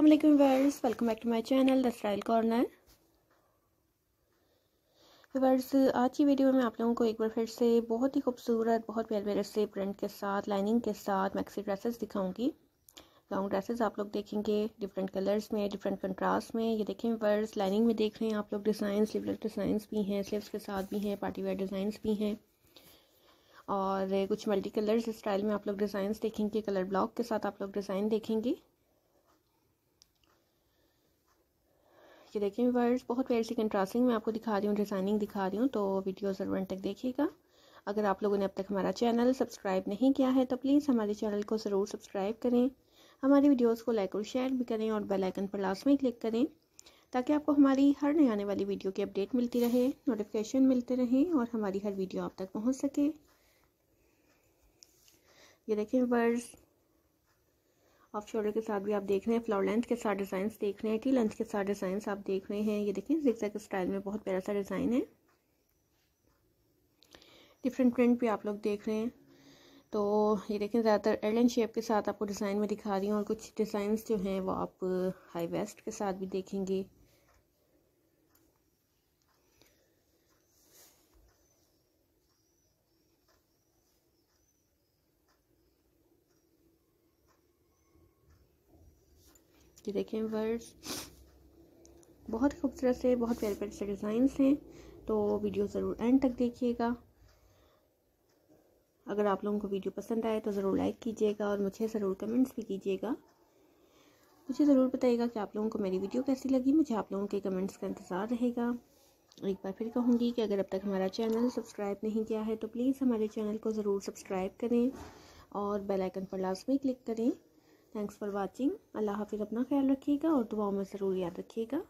अल्लाम वर्स welcome back to my channel the style corner वर्स आज की वीडियो में आप लोगों को एक बार फिर से बहुत ही खूबसूरत बहुत प्यारे प्यारे से प्रिंट के साथ लाइनिंग के साथ मैक्सी ड्रेसेस दिखाऊंगी लॉन्ग ड्रेसेस आप लोग देखेंगे डिफरेंट कलर्स में डिफरेंट कंट्रास्ट में ये देखें वर्स लाइनिंग में देख रहे हैं आप लोग डिज़ाइन स्लीवलेस डिजाइन भी हैं स्लीव्स के साथ भी हैं पार्टी वेयर डिज़ाइंस भी हैं और कुछ मल्टी कलर्स स्टाइल में आप लोग डिजाइन देखेंगे कलर ब्लॉक के साथ आप लोग डिज़ाइन देखेंगे ये देखिए वर्ड्स बहुत प्यारी सी कंट्रास्टिंग मैं आपको दिखा रही हूँ डिज़ाइनिंग दिखा रही हूँ तो वीडियो ज़रूर तक देखिएगा अगर आप लोगों ने अब तक हमारा चैनल सब्सक्राइब नहीं किया है तो प्लीज़ हमारे चैनल को ज़रूर सब्सक्राइब करें हमारी वीडियोस को लाइक और शेयर भी करें और बेल आइकन पर लास्ट में क्लिक करें ताकि आपको हमारी हर नई आने वाली वीडियो की अपडेट मिलती रहे नोटिफिकेशन मिलते रहें और हमारी हर वीडियो आप तक पहुँच सके ये देखें वर्ड्स ऑफ शोल्डर के साथ भी आप देख रहे हैं फ्लावर लेंथ के साथ डिजाइन देख रहे हैं टी लेंथ के साथ डिजाइन आप देख रहे हैं ये देखिए जिक्जैक स्टाइल में बहुत प्यारा सा डिज़ाइन है डिफरेंट प्रिंट भी आप लोग देख रहे हैं तो ये देखें ज़्यादातर एयरलाइन शेप के साथ आपको डिज़ाइन में दिखा रही हूँ और कुछ डिज़ाइंस जो हैं वो आप हाई वेस्ट के साथ भी देखेंगे ये देखें वर्ड्स बहुत खूबसूरत से बहुत प्यारे प्यारे से डिज़ाइंस हैं तो वीडियो ज़रूर एंड तक देखिएगा अगर आप लोगों को वीडियो पसंद आए तो ज़रूर लाइक कीजिएगा और मुझे ज़रूर कमेंट्स भी कीजिएगा मुझे ज़रूर बताइएगा कि आप लोगों को मेरी वीडियो कैसी लगी मुझे आप लोगों के कमेंट्स का इंतज़ार रहेगा एक बार फिर कहूँगी कि अगर अब तक हमारा चैनल सब्सक्राइब नहीं किया है तो प्लीज़ हमारे चैनल को ज़रूर सब्सक्राइब करें और बेल आइकन पर लाजमी क्लिक करें थैंक्स फॉर वॉचिंग अल्लाह हाफिज़ अपना ख्याल रखिएगा और दुआओं में ज़रूर याद रखिएगा